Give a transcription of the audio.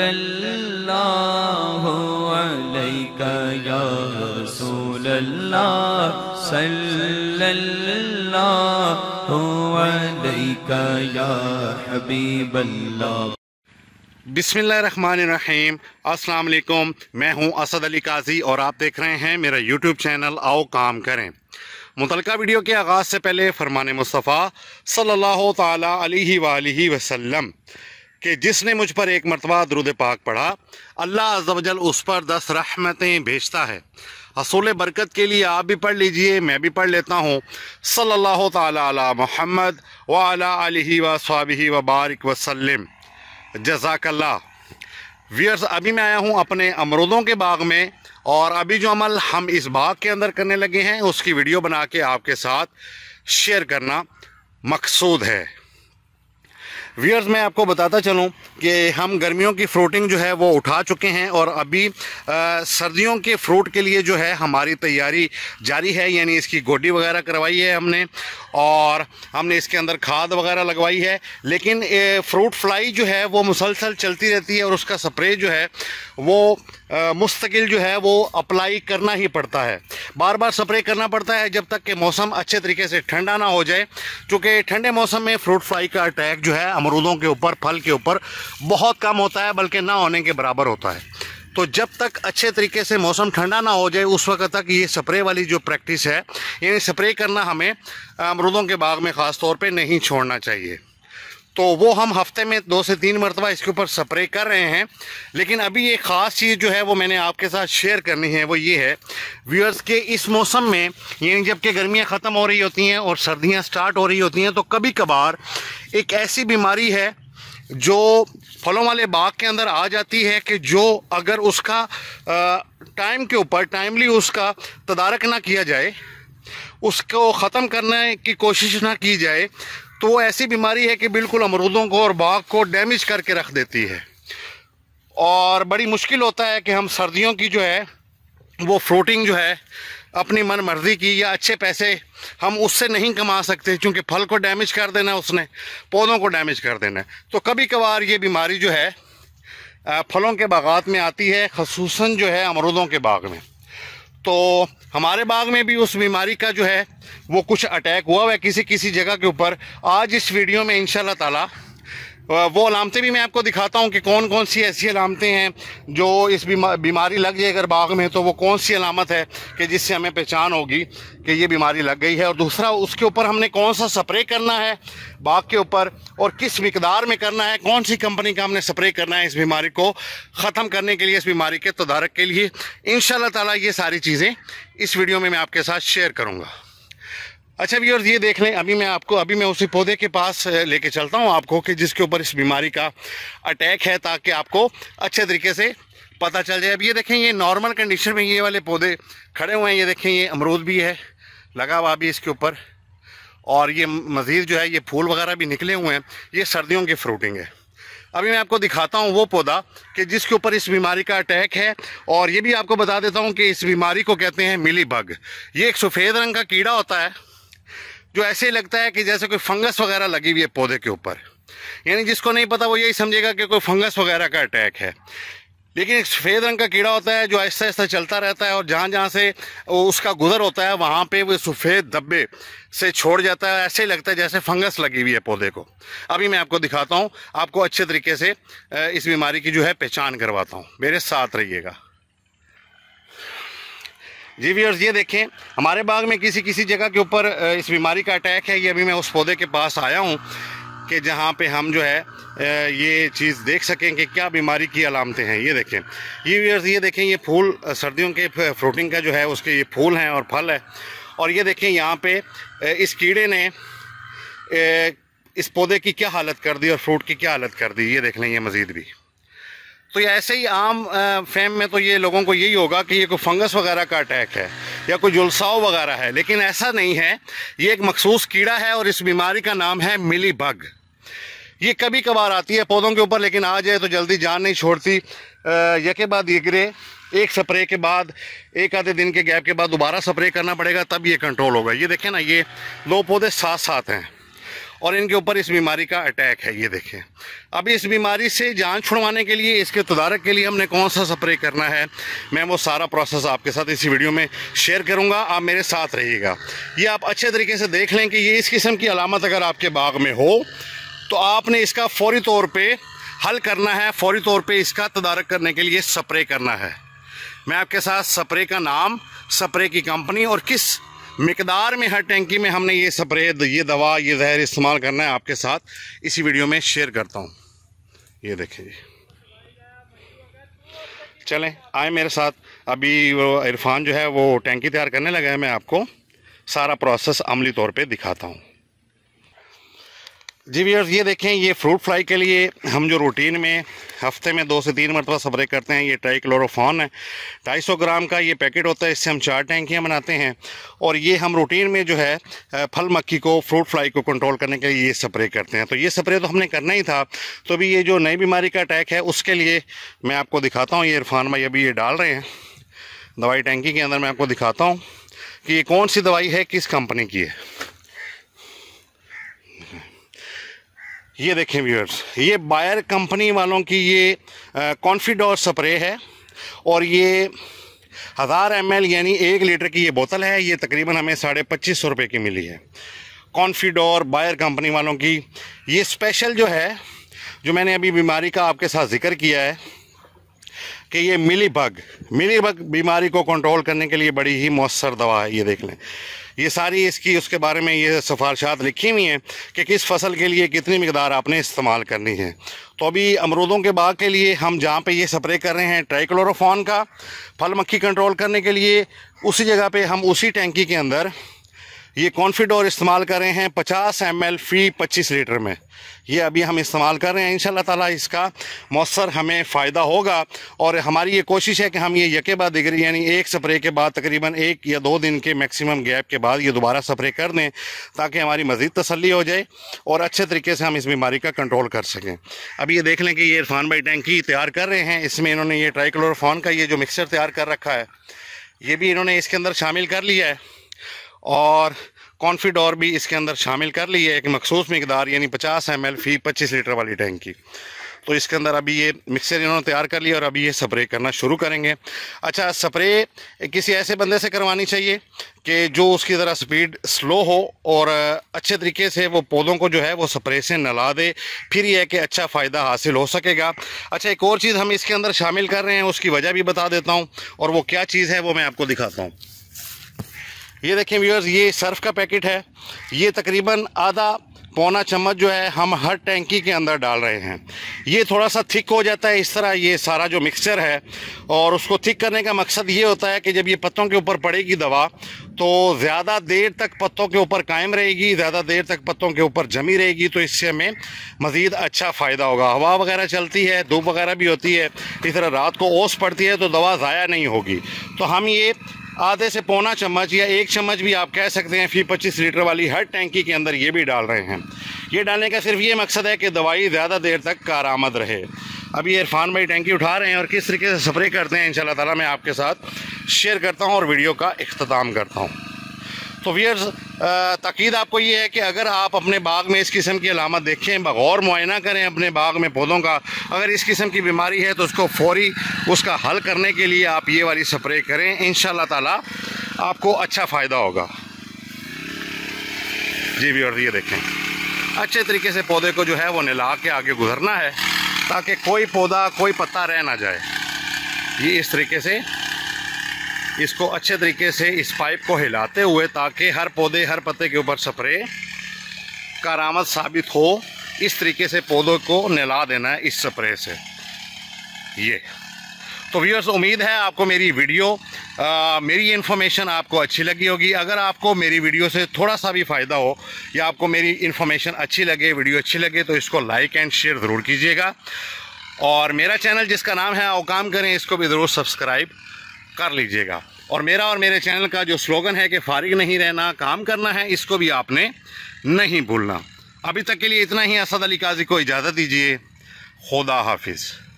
सल्लल्लाहु अलैका या रसूलल्लाह सल्लल्लाहु अलैका या हबीबल्लाह बिसमीम अस्सलाम मैं हूं असद अली काजी और आप देख रहे हैं मेरा यूट्यूब चैनल आओ काम करें मुतलका वीडियो के आगाज़ से पहले फरमान मुस्तफ़ा सल्लल्लाहु अलैहि वसल्लम कि जिसने मुझ पर एक मरतबा दरुद पाक पढ़ा अल्लाह अजल उस पर दस रहमतें भेजता है असूल बरकत के लिए आप भी पढ़ लीजिए मैं भी पढ़ लेता हूँ सल्ला महमद वाली व स्वाबी व बारक वसलम जजाकल्ला व्यर्स अभी मैं आया हूँ अपने अमरूदों के बाग में और अभी जो अमल हम इस बाग के अंदर करने लगे हैं उसकी वीडियो बना के आपके साथ शेयर करना मकसूद है व्यूअर्स मैं आपको बताता चलूँ कि हम गर्मियों की फ्रूटिंग जो है वो उठा चुके हैं और अभी आ, सर्दियों के फ्रूट के लिए जो है हमारी तैयारी जारी है यानी इसकी गोडी वगैरह करवाई है हमने और हमने इसके अंदर खाद वगैरह लगवाई है लेकिन ए, फ्रूट फ्लाई जो है वो मुसलसल चलती रहती है और उसका स्प्रे जो है वो मुस्तकिल जो है वो अप्लाई करना ही पड़ता है बार बार स्प्रे करना पड़ता है जब तक कि मौसम अच्छे तरीके से ठंडा ना हो जाए क्योंकि ठंडे मौसम में फ्रूट फ्लाई का अटैक जो है अमरूदों के ऊपर फल के ऊपर बहुत कम होता है बल्कि ना होने के बराबर होता है तो जब तक अच्छे तरीके से मौसम ठंडा ना हो जाए उस वक्त तक ये स्प्रे वाली जो प्रैक्टिस है यानी स्प्रे करना हमें अमरूदों के बाग में ख़ास तौर पे नहीं छोड़ना चाहिए तो वो हम हफ्ते में दो से तीन मरतबा इसके ऊपर स्प्रे कर रहे हैं लेकिन अभी एक ख़ास चीज़ जो है वो मैंने आपके साथ शेयर करनी है वो ये है व्यूअर्स के इस मौसम में यानी जबकि गर्मियाँ ख़त्म हो रही होती हैं और सर्दियाँ स्टार्ट हो रही होती हैं तो कभी कभार एक ऐसी बीमारी है जो फलों वाले बाग के अंदर आ जाती है कि जो अगर उसका टाइम के ऊपर टाइमली उसका तदारक ना किया जाए उसको ख़त्म करने की कोशिश ना की जाए तो वो ऐसी बीमारी है कि बिल्कुल अमरूदों को और बाग को डैमेज करके रख देती है और बड़ी मुश्किल होता है कि हम सर्दियों की जो है वो फ्लोटिंग जो है अपनी मन मर्जी की या अच्छे पैसे हम उससे नहीं कमा सकते क्योंकि फल को डैमेज कर देना उसने पौधों को डैमेज कर देना तो कभी कभार ये बीमारी जो है फलों के बागात में आती है खसूस जो है अमरूदों के बाग में तो हमारे बाग में भी उस बीमारी का जो है वो कुछ अटैक हुआ हुआ है किसी किसी जगह के ऊपर आज इस वीडियो में इनशाला ताला वो अलामतें भी मैं आपको दिखाता हूँ कि कौन कौन सी ऐसी अलामतें हैं जो इस बीमा बीमारी लग जाए अगर बाग में तो वो कौन सी अलामत है कि जिससे हमें पहचान होगी कि ये बीमारी लग गई है और दूसरा उसके ऊपर हमने कौन सा स्प्रे करना है बाग के ऊपर और किस मकदार में करना है कौन सी कंपनी का हमने स्प्रे करना है इस बीमारी को ख़त्म करने के लिए इस बीमारी के तदारक के लिए इन ताला ये सारी चीज़ें इस वीडियो में मैं आपके साथ शेयर करूँगा अच्छा और ये देख लें अभी मैं आपको अभी मैं उसी पौधे के पास लेके चलता हूँ आपको कि जिसके ऊपर इस बीमारी का अटैक है ताकि आपको अच्छे तरीके से पता चल जाए अब ये देखें ये नॉर्मल कंडीशन में ये वाले पौधे खड़े हुए हैं ये देखें ये अमरूद भी है लगा हुआ भी इसके ऊपर और ये मज़ीद जो है ये फूल वगैरह भी निकले हुए हैं ये सर्दियों के फ्रूटिंग है अभी मैं आपको दिखाता हूँ वो पौधा कि जिसके ऊपर इस बीमारी का अटैक है और ये भी आपको बता देता हूँ कि इस बीमारी को कहते हैं मिली ये एक सफ़ेद रंग का कीड़ा होता है जो ऐसे ही लगता है कि जैसे कोई फंगस वगैरह लगी हुई है पौधे के ऊपर यानी जिसको नहीं पता वो यही समझेगा कि कोई फंगस वगैरह का अटैक है लेकिन एक सफ़ेद रंग का कीड़ा होता है जो ऐसा ऐसा चलता रहता है और जहाँ जहाँ से उसका गुजर होता है वहाँ पे वो सफ़ेद धब्बे से छोड़ जाता है ऐसे ही लगता है जैसे फंगस लगी हुई है पौधे को अभी मैं आपको दिखाता हूँ आपको अच्छे तरीके से इस बीमारी की जो है पहचान करवाता हूँ मेरे साथ रहिएगा जी व्यवर्स ये देखें हमारे बाग में किसी किसी जगह के ऊपर इस बीमारी का अटैक है ये अभी मैं उस पौधे के पास आया हूँ कि जहाँ पे हम जो है ये चीज़ देख सकें कि क्या बीमारी की अलामतें हैं ये देखें ये व्यवर्स ये देखें ये फूल सर्दियों के फ्रूटिंग का जो है उसके ये फूल हैं और फल है और ये देखें यहाँ पर इस कीड़े ने इस पौधे की क्या हालत कर दी और फ्रूट की क्या हालत कर दी ये देख लें ये मज़ीद भी तो ये ऐसे ही आम फैम में तो ये लोगों को यही होगा कि ये कोई फंगस वगैरह का अटैक है या कोई जुलसाव वगैरह है लेकिन ऐसा नहीं है ये एक मखसूस कीड़ा है और इस बीमारी का नाम है मिली बग ये कभी कभार आती है पौधों के ऊपर लेकिन आ जाए तो जल्दी जान नहीं छोड़ती यके बाद ये गिरे एक स्प्रे के बाद एक आधे दिन के गैप के बाद दोबारा स्प्रे करना पड़ेगा तब ये कंट्रोल होगा ये देखें ना ये दो पौधे साथ साथ हैं और इनके ऊपर इस बीमारी का अटैक है ये देखें अब इस बीमारी से जान छुड़वाने के लिए इसके तदारक के लिए हमने कौन सा स्प्रे करना है मैं वो सारा प्रोसेस आपके साथ इसी वीडियो में शेयर करूँगा आप मेरे साथ रहिएगा ये आप अच्छे तरीके से देख लें कि ये इस किस्म की अलामत अगर आपके बाग में हो तो आपने इसका फौरी तौर पर हल करना है फौरी तौर पर इसका तदारक करने के लिए स्प्रे करना है मैं आपके साथ स्प्रे का नाम स्प्रे की कंपनी और किस मकदार में हर टैंकी में हमने ये स्प्रे ये दवा ये जहर इस्तेमाल करना है आपके साथ इसी वीडियो में शेयर करता हूँ ये देखें जी चलें आए मेरे साथ अभी वो इरफान जो है वो टैंकी तैयार करने लगा है मैं आपको सारा प्रोसेस अमली तौर पे दिखाता हूँ जी व्यर्स ये देखें ये फ्रूट फ्लाई के लिए हम जो रूटीन में हफ्ते में दो से तीन मरतबा स्प्रे करते हैं ये टाई क्लोरोफॉन है ढाई सौ ग्राम का ये पैकेट होता है इससे हम चार टैंकियाँ बनाते हैं और ये हम रूटीन में जो है फल मक्खी को फ्रूट फ्लाई को कंट्रोल करने के लिए ये स्प्रे करते हैं तो ये स्प्रे तो हमने करना ही था तो अभी ये जो नई बीमारी का अटैक है उसके लिए मैं आपको दिखाता हूँ ये इरफान भाई अभी ये डाल रहे हैं दवाई टैंकी के अंदर मैं आपको दिखाता हूँ कि ये कौन सी दवाई है किस कंपनी की है ये देखें व्यूअर्स ये बायर कंपनी वालों की ये कॉन्फिडोर स्प्रे है और ये हज़ार एम यानी एक लीटर की ये बोतल है ये तकरीबन हमें साढ़े पच्चीस सौ रुपये की मिली है कॉन्फिडोर बायर कंपनी वालों की ये स्पेशल जो है जो मैंने अभी बीमारी का आपके साथ जिक्र किया है कि ये मिली बग मिली बग बीमारी को कंट्रोल करने के लिए बड़ी ही मौसर दवा है ये देख लें ये सारी इसकी उसके बारे में ये सिफारशात लिखी हुई हैं कि किस फसल के लिए कितनी मकदार आपने इस्तेमाल करनी है तो अभी अमरूदों के बाग के लिए हम जहाँ पे ये स्प्रे कर रहे हैं ट्राईक्लोरोफॉन का फल मक्खी कंट्रोल करने के लिए उसी जगह पे हम उसी टैंकी के अंदर ये कॉन्फिडोर इस्तेमाल कर रहे हैं 50 एम एल फी पच्चीस लीटर में ये अभी हम इस्तेमाल कर रहे हैं इन ताला इसका मौसर हमें फ़ायदा होगा और हमारी ये कोशिश है कि हम ये यके बाद दिगरी यानी एक स्प्रे के बाद तकरीबन एक या दो दिन के मैक्सिमम गैप के बाद ये दोबारा स्प्रे कर दें ताकि हमारी मज़ीद तसली हो जाए और अच्छे तरीके से हम इस बीमारी का कंट्रोल कर सकें अब ये देख लें कि ये इरफान भाई टैंकी तैयार कर रहे हैं इसमें इन्होंने ये ट्राइक्लोरफॉन का ये जो मिक्सर तैयार कर रखा है ये भी इन्होंने इसके अंदर शामिल कर लिया है और कॉन्फिडोर भी इसके अंदर शामिल कर ली है एक मखसूस मकदार यानी पचास एम एल फी पच्चीस लीटर वाली टैंकी तो इसके अंदर अभी ये मिक्सर इन्होंने तैयार कर लिया और अभी ये स्प्रे करना शुरू करेंगे अच्छा स्प्रे किसी ऐसे बंदे से करवानी चाहिए कि जो उसकी ज़रा स्पीड स्लो हो और अच्छे तरीके से वो पौधों को जो है वो स्प्रे से नला दे फिर यह है कि अच्छा फ़ायदा हासिल हो सकेगा अच्छा एक और चीज़ हम इसके अंदर शामिल कर रहे हैं उसकी वजह भी बता देता हूँ और वो क्या चीज़ है वो मैं आपको दिखाता हूँ ये देखें व्यूअर्स ये सर्फ का पैकेट है ये तकरीबन आधा पौना चम्मच जो है हम हर टैंकी के अंदर डाल रहे हैं ये थोड़ा सा थिक हो जाता है इस तरह ये सारा जो मिक्सचर है और उसको थिक करने का मकसद ये होता है कि जब ये पत्तों के ऊपर पड़ेगी दवा तो ज़्यादा देर तक पत्तों के ऊपर कायम रहेगी ज़्यादा देर तक पत्तों के ऊपर जमी रहेगी तो इससे हमें मज़ीद अच्छा फ़ायदा होगा हवा वगैरह चलती है धूप वगैरह भी होती है इस तरह रात को ओस पड़ती है तो दवा ज़ाया नहीं होगी तो हम ये आधे से पौना चम्मच या एक चम्मच भी आप कह सकते हैं फी पच्चीस लीटर वाली हर टैंकी के अंदर ये भी डाल रहे हैं ये डालने का सिर्फ ये मकसद है कि दवाई ज़्यादा देर तक आमद रहे अभी इरफान भाई टैंकी उठा रहे हैं और किस तरीके से स्प्रे करते हैं इन शाला मैं आपके साथ शेयर करता हूँ और वीडियो का अख्ताम करता हूँ तो वीयर्स तकीद आपको ये है कि अगर आप अपने बाग में इस किस्म की अलामत देखें बगौर मुआयना करें अपने बाग में पौधों का अगर इस किस्म की बीमारी है तो उसको फौरी उसका हल करने के लिए आप ये वाली स्प्रे करें इन ताला आपको अच्छा फ़ायदा होगा जी भी ये देखें अच्छे तरीके से पौधे को जो है वो नला के आगे गुजरना है ताकि कोई पौधा कोई पत्ता रह ना जाए ये इस तरीके से इसको अच्छे तरीके से इस पाइप को हिलाते हुए ताकि हर पौधे हर पत्ते के ऊपर स्प्रे करामत साबित हो इस तरीके से पौधों को नहला देना है इस स्प्रे से ये तो व्यूअर्स उम्मीद है आपको मेरी वीडियो आ, मेरी इन्फॉर्मेशन आपको अच्छी लगी होगी अगर आपको मेरी वीडियो से थोड़ा सा भी फ़ायदा हो या आपको मेरी इन्फॉर्मेशन अच्छी लगे वीडियो अच्छी लगे तो इसको लाइक एंड शेयर ज़रूर कीजिएगा और मेरा चैनल जिसका नाम है वो काम करें इसको भी ज़रूर सब्सक्राइब कर लीजिएगा और मेरा और मेरे चैनल का जो स्लोगन है कि फारिग नहीं रहना काम करना है इसको भी आपने नहीं भूलना अभी तक के लिए इतना ही असद अली काजी को इजाज़त दीजिए खुदा हाफिज़